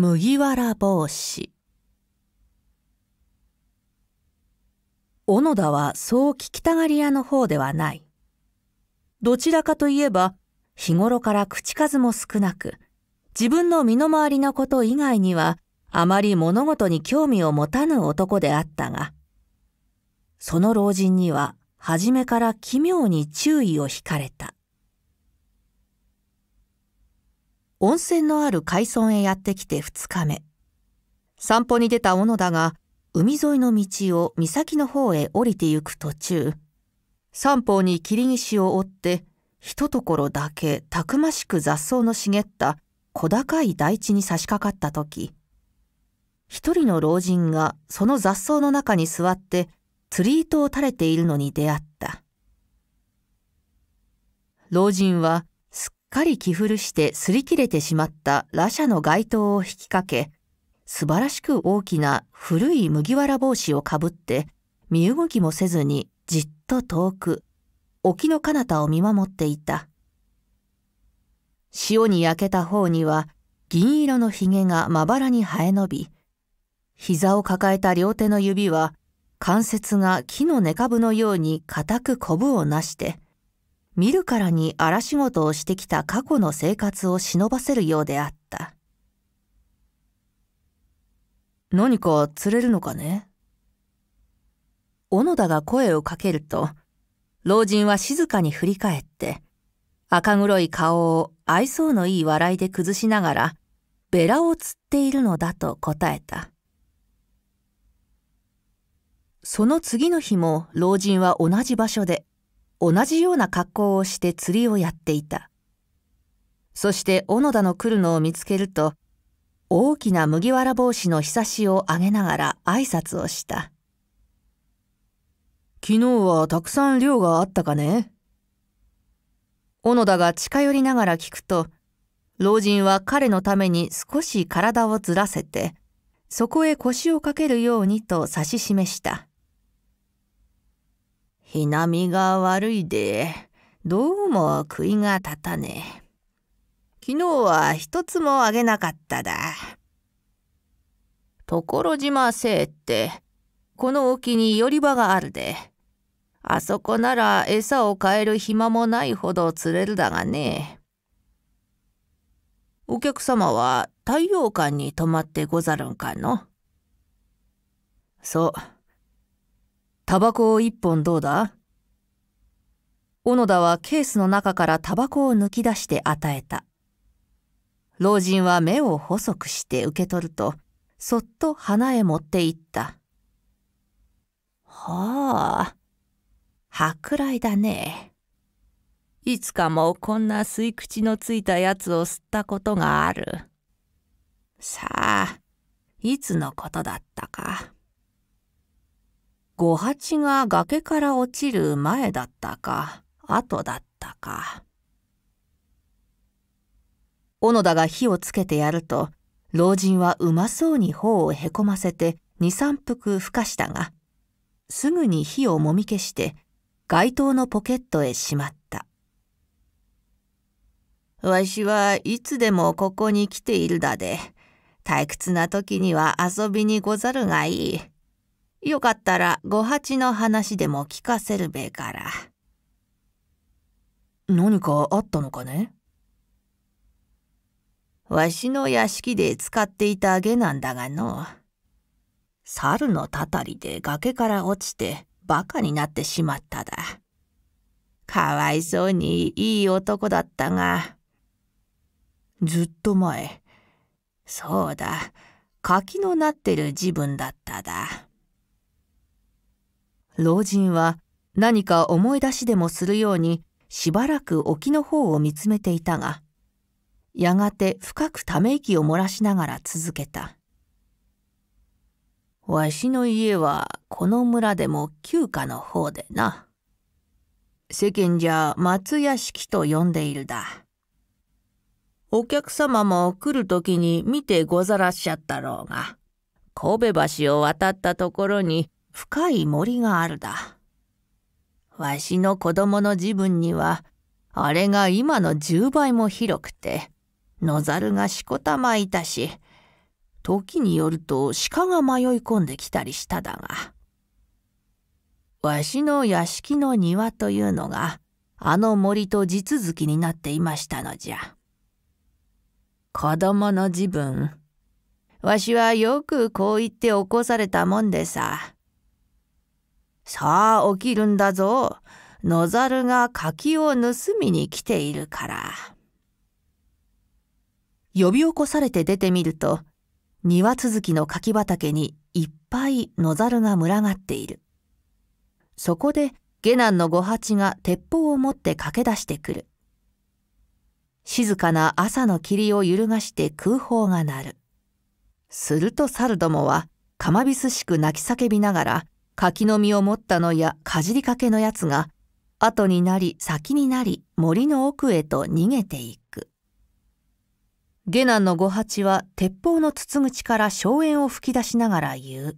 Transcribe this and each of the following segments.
麦わら帽子小野田はそう聞きたがり屋の方ではない。どちらかといえば、日頃から口数も少なく、自分の身の回りのこと以外には、あまり物事に興味を持たぬ男であったが、その老人には、初めから奇妙に注意を惹かれた。温泉のある海村へやってきて2日目。散歩に出た小野田が、海沿いの道を岬の方へ降りてゆく途中、三方に霧岸を追って、一ところだけたくましく雑草の茂った小高い台地に差し掛かった時、一人の老人がその雑草の中に座って釣り糸を垂れているのに出会った。老人はかり着古して擦り切れてしまった羅舎の街灯を引きかけ、素晴らしく大きな古い麦わら帽子をかぶって、身動きもせずにじっと遠く、沖の彼方を見守っていた。潮に焼けた方には銀色のひげがまばらに生え伸び、膝を抱えた両手の指は関節が木の根株のように固くコブをなして、見るからに荒仕事をしてきた過去の生活を忍ばせるようであった。何か釣れるのかね小野田が声をかけると、老人は静かに振り返って、赤黒い顔を愛想のいい笑いで崩しながら、ベラを釣っているのだと答えた。その次の日も老人は同じ場所で同じような格好をして釣りをやっていた。そして小野田の来るのを見つけると、大きな麦わら帽子のひさしをあげながら挨拶をした。昨日はたくさん量があったかね小野田が近寄りながら聞くと、老人は彼のために少し体をずらせて、そこへ腰をかけるようにと指し示した。ひなみが悪いで、どうも食いが立たねえ。昨日は一つもあげなかっただ。所島生って、この沖に寄り場があるで。あそこなら餌を変える暇もないほど釣れるだがね。お客様は太陽館に泊まってござるんかのそう。タバコを一本どうだ小野田はケースの中からタバコを抜き出して与えた。老人は目を細くして受け取ると、そっと花へ持って行った。はあ、舶来だね。いつかもこんな吸い口のついたやつを吸ったことがある。さあ、いつのことだったか。五八が崖から落ちる前だったか、後だったか。小野田が火をつけてやると、老人はうまそうに頬をへこませて二三服ふかしたが、すぐに火をもみ消して、街灯のポケットへしまった。わしはいつでもここに来ているだで、退屈な時には遊びにござるがいい。よかったら五八の話でも聞かせるべから。何かあったのかねわしの屋敷で使っていたあげなんだがの。猿のたたりで崖から落ちてバカになってしまっただ。かわいそうにいい男だったが。ずっと前。そうだ。柿のなってる自分だっただ。老人は何か思い出しでもするようにしばらく沖の方を見つめていたが、やがて深くため息を漏らしながら続けた。わしの家はこの村でも旧家の方でな。世間じゃ松屋敷と呼んでいるだ。お客様も来る時に見てござらっしゃったろうが、神戸橋を渡ったところに深い森があるだ。わしの子供の時分には、あれが今の10倍も広くて、野猿がしこたまいたし、時によると鹿が迷い込んできたりしただが。わしの屋敷の庭というのが、あの森と地続きになっていましたのじゃ。子供の時分、わしはよくこう言って起こされたもんでさ。さあ起きるんだぞ。野猿が柿を盗みに来ているから。呼び起こされて出てみると、庭続きの柿畑にいっぱい野猿が群がっている。そこで下男の五八が鉄砲を持って駆け出してくる。静かな朝の霧を揺るがして空砲が鳴る。すると猿どもは、かまびすしく泣き叫びながら、柿の実を持ったのやかじりかけのやつが、後になり先になり森の奥へと逃げていく。下男の五八は鉄砲の筒口から荘園を吹き出しながら言う。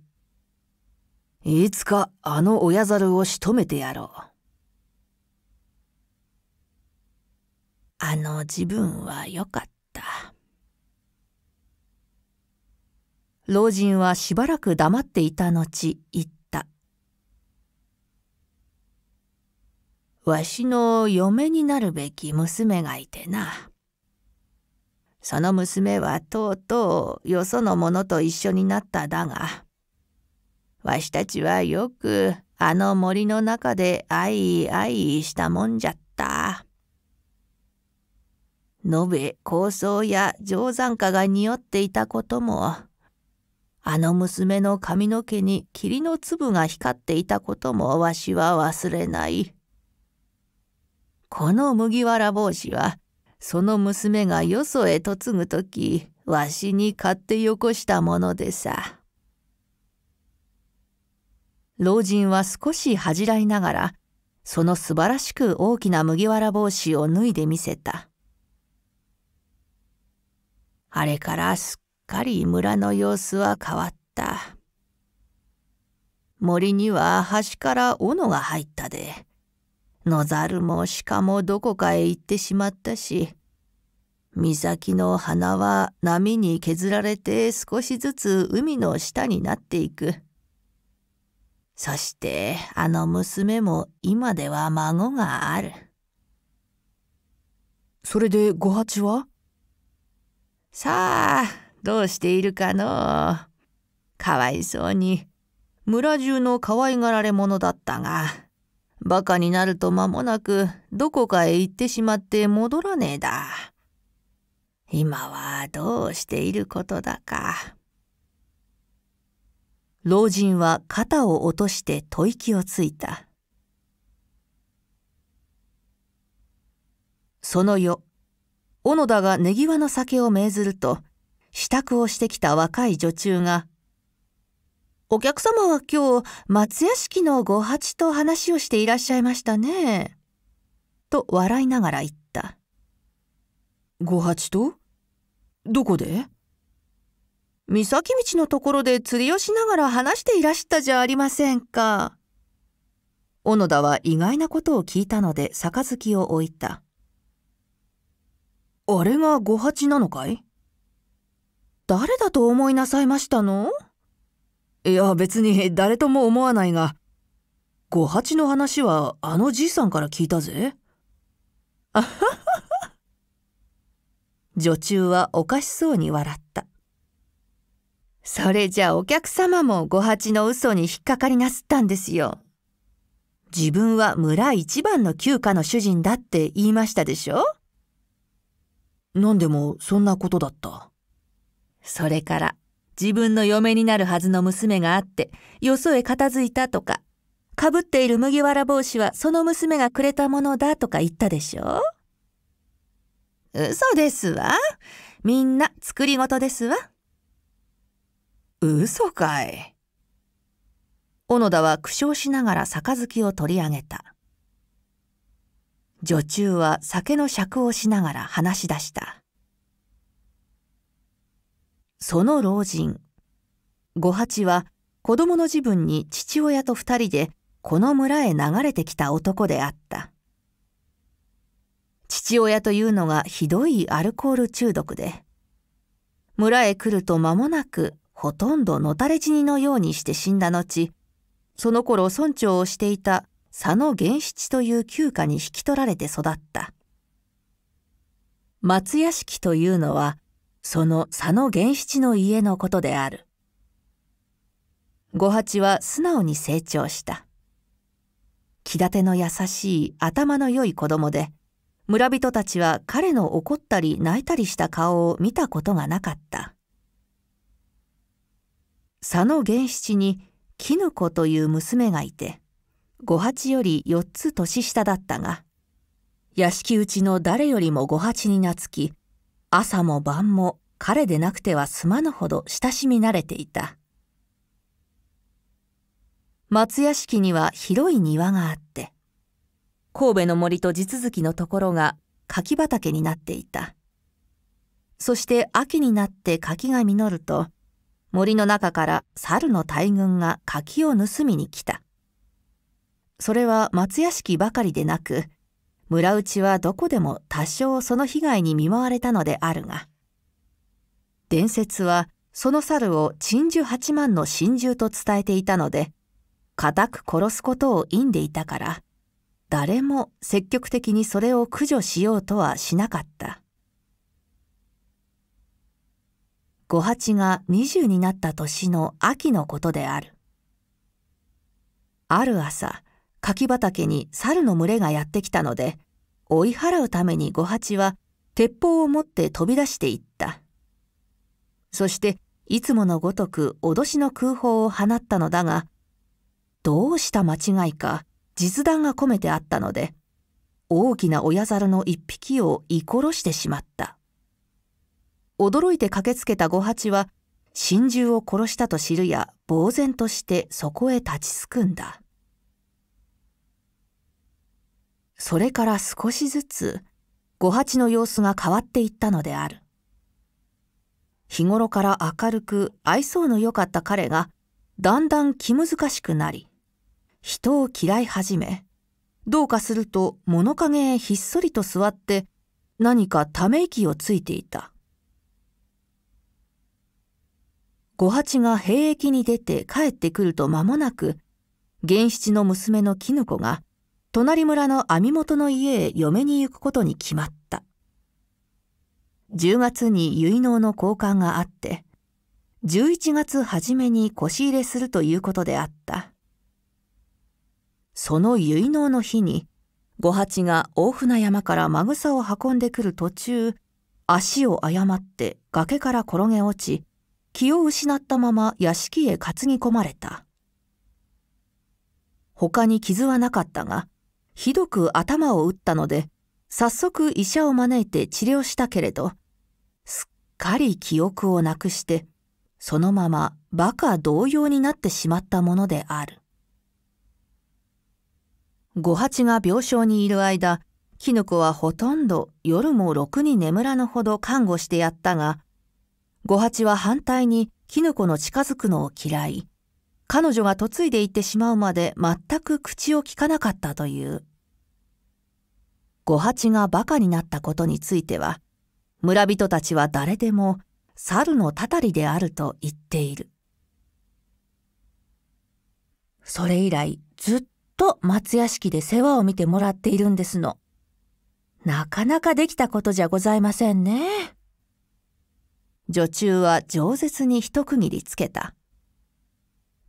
いつかあの親猿を仕留めてやろう。あの自分は良かった。老人はしばらく黙っていた後言った。わしの嫁になるべき娘がいてな。その娘はとうとうよその者と一緒になっただが、わしたちはよくあの森の中であいあいしたもんじゃった。延べ構想や定山家が匂っていたことも、あの娘の髪の毛に霧の粒が光っていたこともわしは忘れない。この麦わら帽子はその娘がよそへ嫁ぐとき、わしに買ってよこしたものでさ。老人は少し恥じらいながらその素晴らしく大きな麦わら帽子を脱いでみせたあれからすっかり村の様子は変わった森には端から斧が入ったで野猿も鹿もどこかへ行ってしまったし、岬の花は波に削られて少しずつ海の下になっていく。そしてあの娘も今では孫がある。それで五八はさあ、どうしているかのかわいそうに、村中の可愛がられ者だったが。バカになると間もなくどこかへ行ってしまって戻らねえだ。今はどうしていることだか。老人は肩を落として吐息をついた。その夜、小野田が根際の酒を命ずると、支度をしてきた若い女中がお客様は今日、松屋敷のご八と話をしていらっしゃいましたね。と笑いながら言った。ご八とどこで三崎道のところで釣りをしながら話していらしたじゃありませんか。小野田は意外なことを聞いたので杯を置いた。あれがご八なのかい誰だと思いなさいましたのいや別に誰とも思わないが五八の話はあのじいさんから聞いたぜ。あはは女中はおかしそうに笑った。それじゃお客様も五八の嘘に引っかかりなすったんですよ。自分は村一番の旧家の主人だって言いましたでしょ何でもそんなことだった。それから自分の嫁になるはずの娘があって、よそへ片付いたとか、かぶっている麦わら帽子はその娘がくれたものだとか言ったでしょう嘘ですわ。みんな作り事ですわ。嘘かい。小野田は苦笑しながら杯を取り上げた。女中は酒の酌をしながら話し出した。その老人。五八は子供の時分に父親と二人でこの村へ流れてきた男であった。父親というのがひどいアルコール中毒で、村へ来ると間もなくほとんどのたれ死にのようにして死んだ後、その頃村長をしていた佐野源七という旧家に引き取られて育った。松屋敷というのはその佐野源七の家のことである五八は素直に成長した気立ての優しい頭の良い子供で村人たちは彼の怒ったり泣いたりした顔を見たことがなかった佐野源七に絹子という娘がいて五八より四つ年下だったが屋敷内の誰よりも五八に懐き朝も晩も彼でなくては済まぬほど親しみ慣れていた。松屋敷には広い庭があって、神戸の森と地続きのところが柿畑になっていた。そして秋になって柿が実ると、森の中から猿の大群が柿を盗みに来た。それは松屋敷ばかりでなく、村内はどこでも多少その被害に見舞われたのであるが、伝説はその猿を珍守八万の神獣と伝えていたので、固く殺すことを因でいたから、誰も積極的にそれを駆除しようとはしなかった。五八が20になった年の秋のことである。ある朝、柿畑に猿の群れがやってきたので追い払うために五八は鉄砲を持って飛び出していったそしていつものごとく脅しの空砲を放ったのだがどうした間違いか実弾が込めてあったので大きな親猿の一匹を居殺してしまった驚いて駆けつけた五八は真珠を殺したと知るや呆然としてそこへ立ちすくんだそれから少しずつ五八の様子が変わっていったのである日頃から明るく愛想の良かった彼がだんだん気難しくなり人を嫌い始めどうかすると物陰へひっそりと座って何かため息をついていた五八が兵役に出て帰ってくると間もなく源七の娘の絹子が隣村の網元の家へ嫁に行くことに決まった。10月に結納の交換があって、11月初めに腰入れするということであった。その結納の日に、五八が大船山からまぐさを運んでくる途中、足を誤って崖から転げ落ち、気を失ったまま屋敷へ担ぎ込まれた。他に傷はなかったが、ひどく頭を打ったので、早速医者を招いて治療したけれど、すっかり記憶をなくして、そのまま馬鹿同様になってしまったものである。五八が病床にいる間、キノコはほとんど夜もろくに眠らぬほど看護してやったが、五八は反対にキ子コの近づくのを嫌い、彼女が嫁いでいってしまうまで全く口をきかなかったという。五八が馬鹿になったことについては、村人たちは誰でも猿のたたりであると言っている。それ以来ずっと松屋敷で世話を見てもらっているんですの。なかなかできたことじゃございませんね。女中は饒舌に一区切りつけた。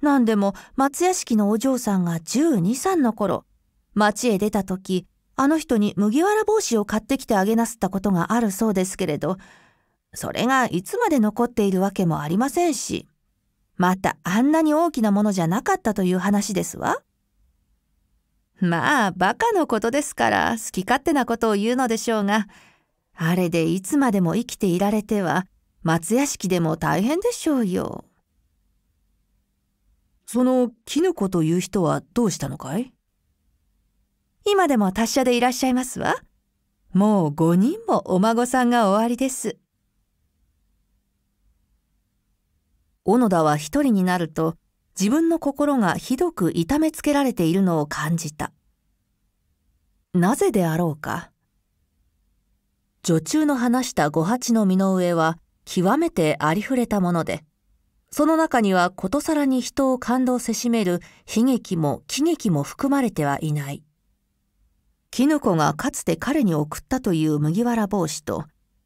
何でも松屋敷のお嬢さんが十二三の頃、町へ出た時、あの人に麦わら帽子を買ってきてあげなすったことがあるそうですけれど、それがいつまで残っているわけもありませんし、またあんなに大きなものじゃなかったという話ですわ。まあ、バカのことですから好き勝手なことを言うのでしょうが、あれでいつまでも生きていられては、松屋敷でも大変でしょうよ。その絹子という人はどうしたのかい今でも達者でいらっしゃいますわ。もう5人もお孫さんがおありです。小野田は一人になると自分の心がひどく痛めつけられているのを感じた。なぜであろうか。女中の話した五八の身の上は極めてありふれたもので、その中にはことさらに人を感動せしめる悲劇も喜劇も含まれてはいない。キヌコがかつて彼に送ったという麦わら帽子と、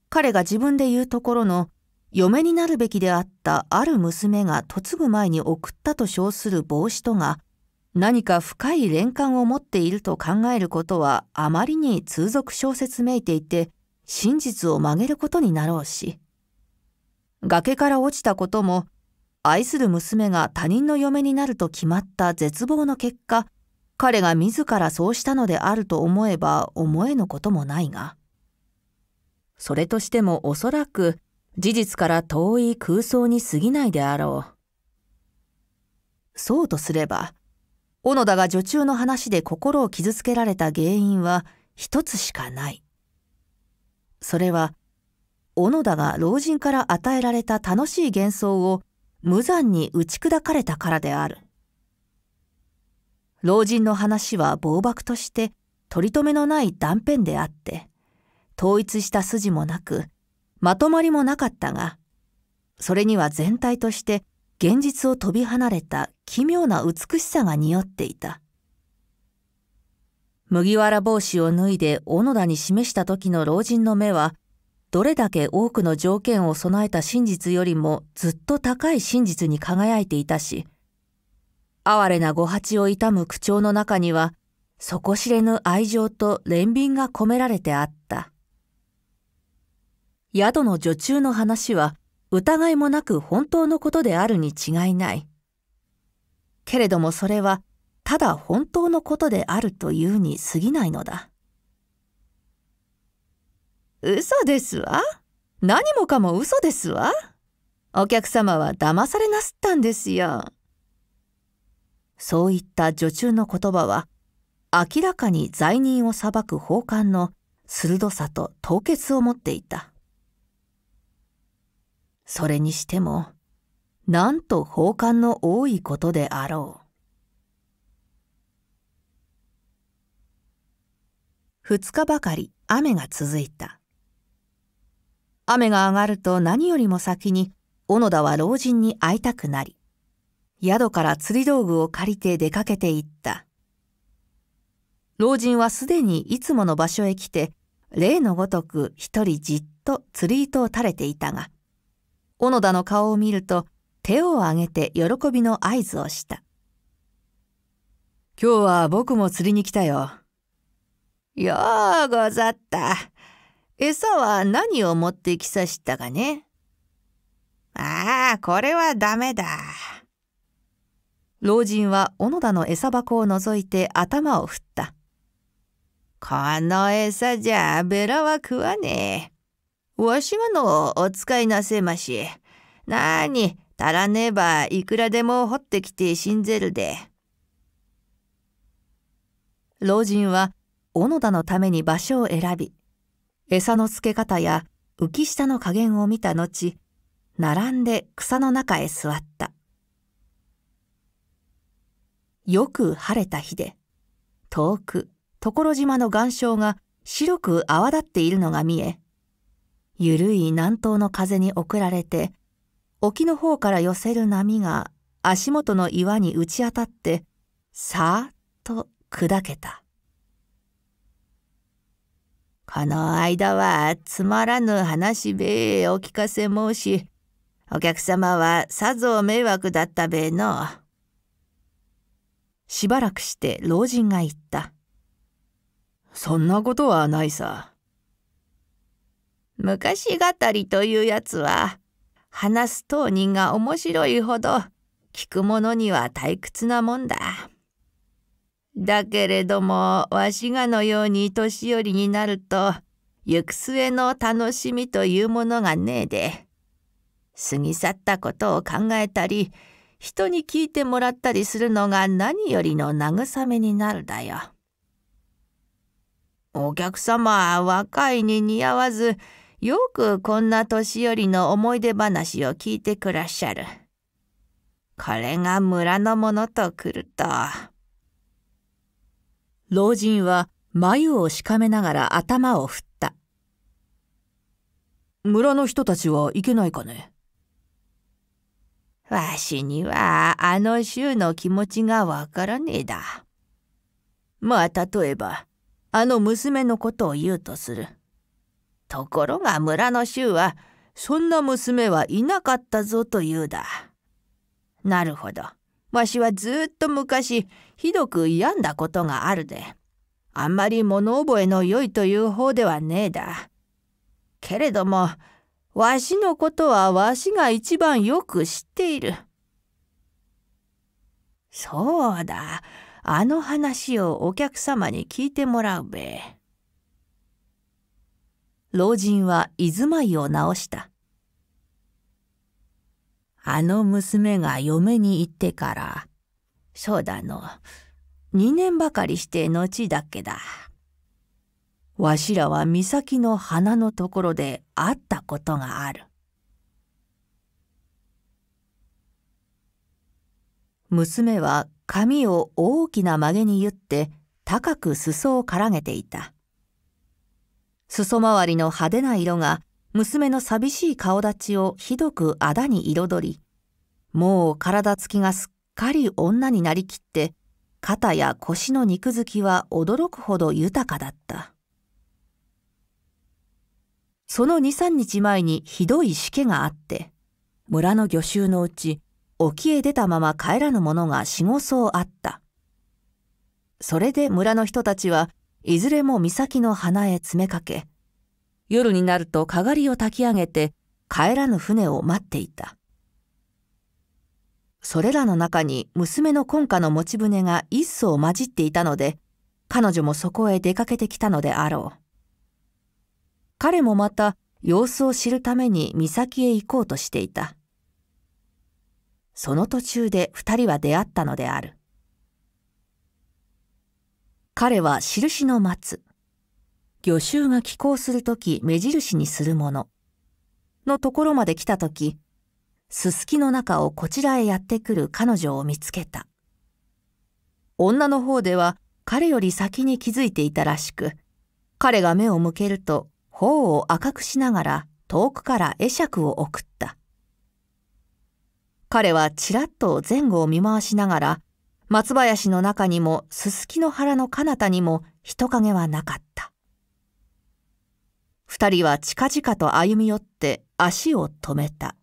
彼が自分で言うところの、嫁になるべきであったある娘が嫁ぐ前に送ったと称する帽子とが、何か深い連関を持っていると考えることはあまりに通俗小説めいていて、真実を曲げることになろうし。崖から落ちたことも、愛する娘が他人の嫁になると決まった絶望の結果、彼が自らそうしたのであると思えば思えぬこともないが。それとしてもおそらく事実から遠い空想に過ぎないであろう。そうとすれば、小野田が女中の話で心を傷つけられた原因は一つしかない。それは、小野田が老人から与えられた楽しい幻想を無残に打ち砕かれたからである。老人の話は暴漠として取り留めのない断片であって統一した筋もなくまとまりもなかったがそれには全体として現実を飛び離れた奇妙な美しさが匂っていた麦わら帽子を脱いで小野田に示した時の老人の目はどれだけ多くの条件を備えた真実よりもずっと高い真実に輝いていたし哀れな御八を悼む口調の中には、底知れぬ愛情と憐憫が込められてあった。宿の女中の話は、疑いもなく本当のことであるに違いない。けれどもそれは、ただ本当のことであるというに過ぎないのだ。嘘ですわ。何もかも嘘ですわ。お客様は騙されなすったんですよ。そういった女中の言葉は、明らかに罪人を裁く法官の鋭さと凍結を持っていた。それにしても、なんと奉還の多いことであろう。二日ばかり雨が続いた。雨が上がると何よりも先に小野田は老人に会いたくなり、宿から釣り道具を借りて出かけていった。老人はすでにいつもの場所へ来て、例のごとく一人じっと釣り糸を垂れていたが、小野田の顔を見ると、手を挙げて喜びの合図をした。今日は僕も釣りに来たよ。ようござった。餌は何を持ってきさしたかねああ、これはダメだ。老人は小野田の餌箱を覗いて頭を振った。この餌じゃベラは食わねえ。わしがのお使いなせまし。なに、足らねばいくらでも掘ってきて死んぜるで。老人は小野田のために場所を選び、餌の付け方や浮き下の加減を見た後、並んで草の中へ座った。よく晴れた日で、遠く、所島の岩礁が白く泡立っているのが見え、ゆるい南東の風に送られて、沖の方から寄せる波が足元の岩に打ち当たって、さーっと砕けた。この間はつまらぬ話べえお聞かせ申し、お客様はさぞ迷惑だったべえのしばらくして老人が言った。そんなことはないさ。昔語りというやつは、話す当人が面白いほど、聞く者には退屈なもんだ。だけれども、わしがのように年寄りになると、行く末の楽しみというものがねえで、過ぎ去ったことを考えたり、人に聞いてもらったりするのが何よりの慰めになるだよ。お客様は若いに似合わず、よくこんな年寄りの思い出話を聞いてくらっしゃる。これが村のものと来ると。老人は眉をしかめながら頭を振った。村の人たちはいけないかねわしにはあの衆の気持ちがわからねえだ。まあ例えばあの娘のことを言うとする。ところが村の衆はそんな娘はいなかったぞと言うだ。なるほど。わしはずっと昔ひどく病んだことがあるで。あんまり物覚えの良いという方ではねえだ。けれどもわしのことはわしが一番よく知っている。そうだ、あの話をお客様に聞いてもらうべ。老人は居住まいを直した。あの娘が嫁に行ってから、そうだの、2年ばかりして後だけだ。わしらは岬の花のところで会ったことがある。娘は髪を大きな曲げに結って高く裾をからげていた。裾周りの派手な色が娘の寂しい顔立ちをひどくあだに彩り、もう体つきがすっかり女になりきって、肩や腰の肉付きは驚くほど豊かだった。その2、3日前にひどいしけがあって、村の魚衆のうち、沖へ出たまま帰らぬ者が四五層あった。それで村の人たちはいずれも岬の花へ詰めかけ、夜になるとかがりを焚き上げて帰らぬ船を待っていた。それらの中に娘の今家の持ち船が一層混じっていたので、彼女もそこへ出かけてきたのであろう。彼もまた様子を知るために岬へ行こうとしていた。その途中で二人は出会ったのである。彼は印の松。魚種が寄港するとき目印にするもの。のところまで来たとき、すすきの中をこちらへやってくる彼女を見つけた。女の方では彼より先に気づいていたらしく、彼が目を向けると頬を赤くしながら遠くから会釈を送った。彼はちらっと前後を見回しながら、松林の中にもすすきの原の彼方にも人影はなかった。二人は近々と歩み寄って足を止めた。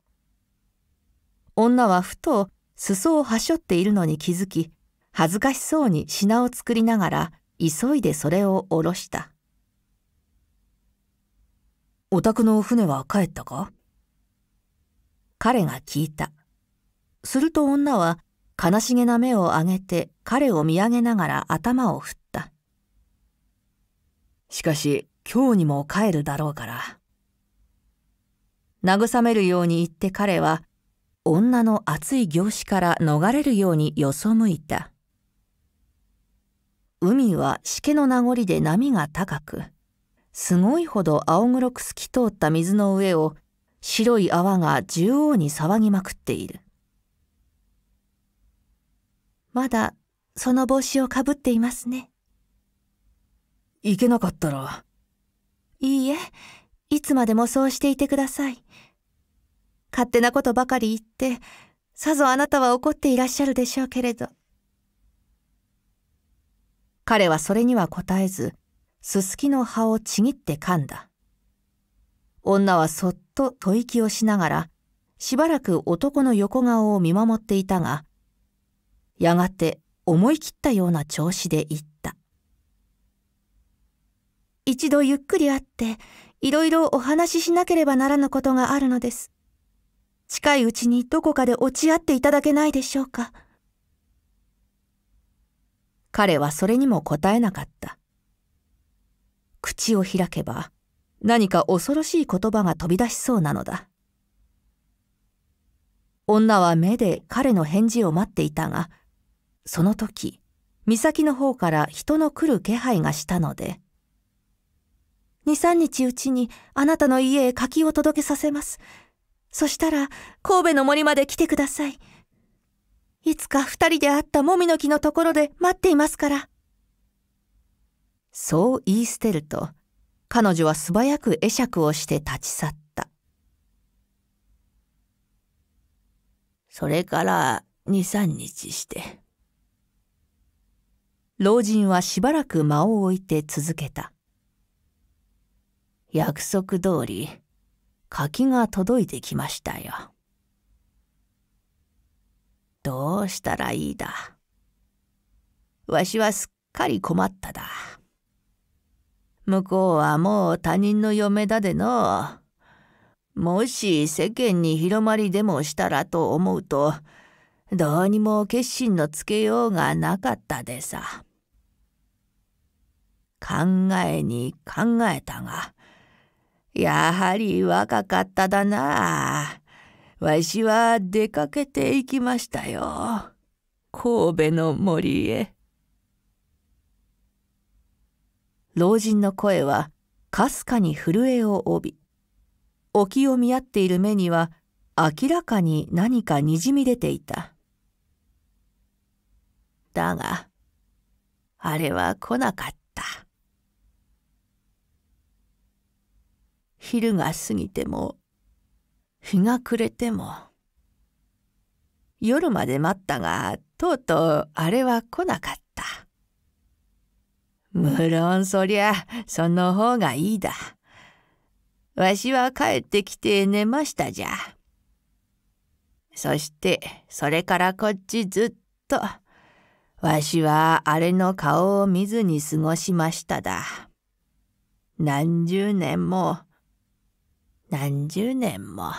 女はふと裾をはしょっているのに気づき、恥ずかしそうに品を作りながら急いでそれを下ろした。お宅の船は帰ったか彼が聞いた。すると女は悲しげな目を上げて彼を見上げながら頭を振った。しかし今日にも帰るだろうから。慰めるように言って彼は女の熱い凝視から逃れるようによそ向いた。海はしけの名残で波が高く、すごいほど青黒く透き通った水の上を白い泡が縦横に騒ぎまくっている。まだその帽子をかぶっていますね。いけなかったら。いいえ、いつまでもそうしていてください。勝手なことばかり言って、さぞあなたは怒っていらっしゃるでしょうけれど。彼はそれには答えず、すすきの葉をちぎって噛んだ。女はそっと吐息をしながら、しばらく男の横顔を見守っていたが、やがて思い切ったような調子で言った。一度ゆっくり会って、いろいろお話ししなければならぬことがあるのです。近いうちにどこかで落ち合っていただけないでしょうか。彼はそれにも答えなかった。口を開けば何か恐ろしい言葉が飛び出しそうなのだ。女は目で彼の返事を待っていたが、その時、岬の方から人の来る気配がしたので、二三日うちにあなたの家へ柿を届けさせます。そしたら、神戸の森まで来てください。いつか二人で会ったもみの木のところで待っていますから。そう言い捨てると、彼女は素早く会釈をして立ち去った。それから二三日して。老人はしばらく間を置いて続けた。約束通り、柿が届いてきましたよ。どうしたらいいだ。わしはすっかり困っただ。向こうはもう他人の嫁だでのもし世間に広まりでもしたらと思うとどうにも決心のつけようがなかったでさ考えに考えたがやはり若かっただなわしは出かけていきましたよ神戸の森へ。老人の声はかすかに震えを帯び沖を見合っている目には明らかに何かにじみ出ていただがあれは来なかった昼が過ぎても日が暮れても夜まで待ったがとうとうあれは来なかった。無論そりゃ、その方がいいだ。わしは帰ってきて寝ましたじゃ。そして、それからこっちずっと、わしはあれの顔を見ずに過ごしましただ。何十年も、何十年も。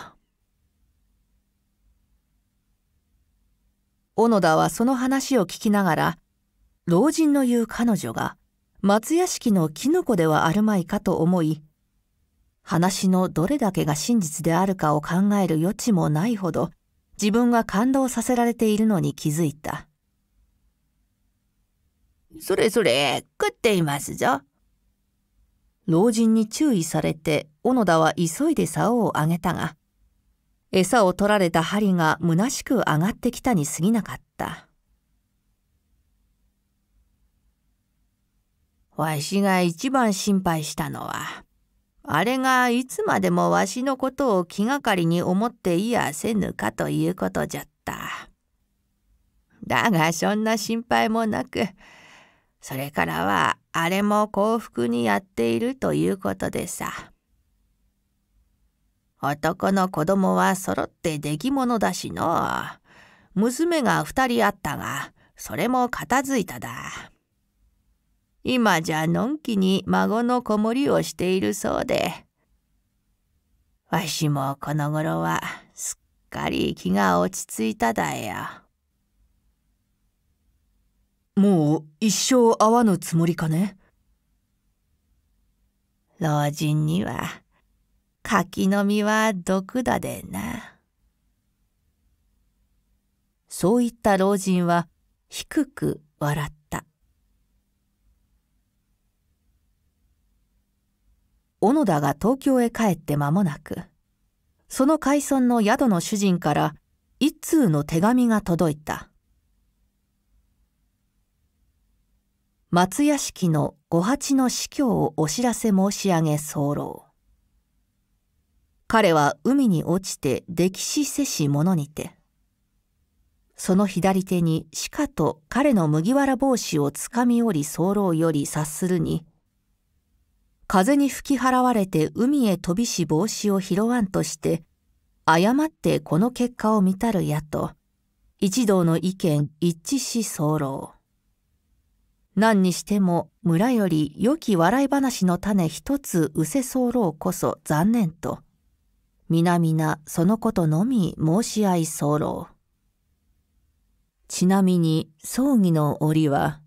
小野田はその話を聞きながら、老人の言う彼女が、松屋敷のキノコではあるまいかと思い、話のどれだけが真実であるかを考える余地もないほど、自分が感動させられているのに気づいた。それそれ、食っていますぞ。老人に注意されて、小野田は急いで竿をあげたが、餌を取られた針が虚しく上がってきたに過ぎなかった。わしが一番心配したのは、あれがいつまでもわしのことを気がかりに思っていやせぬかということじゃった。だがそんな心配もなく、それからはあれも幸福にやっているということでさ。男の子供は揃って出来物だしの。娘が二人あったが、それも片付いただ。今じゃのんきに孫の子守をしているそうで。わしもこの頃はすっかり気が落ち着いただよ。もう一生会わぬつもりかね老人には柿の実は毒だでな。そういった老人は低く笑った。小野田が東京へ帰って間もなく、その海村の宿の主人から一通の手紙が届いた。松屋敷の五八の死去をお知らせ申し上げ候。彼は海に落ちて溺死せし者にて。その左手に鹿と彼の麦わら帽子をつかみ折り候より察するに、風に吹き払われて海へ飛びし帽子を拾わんとして、誤ってこの結果を見たるやと、一同の意見一致し候。何にしても村より良き笑い話の種一つ失せ候こそ残念と、皆皆そのことのみ申し合い候。ちなみに葬儀の折は、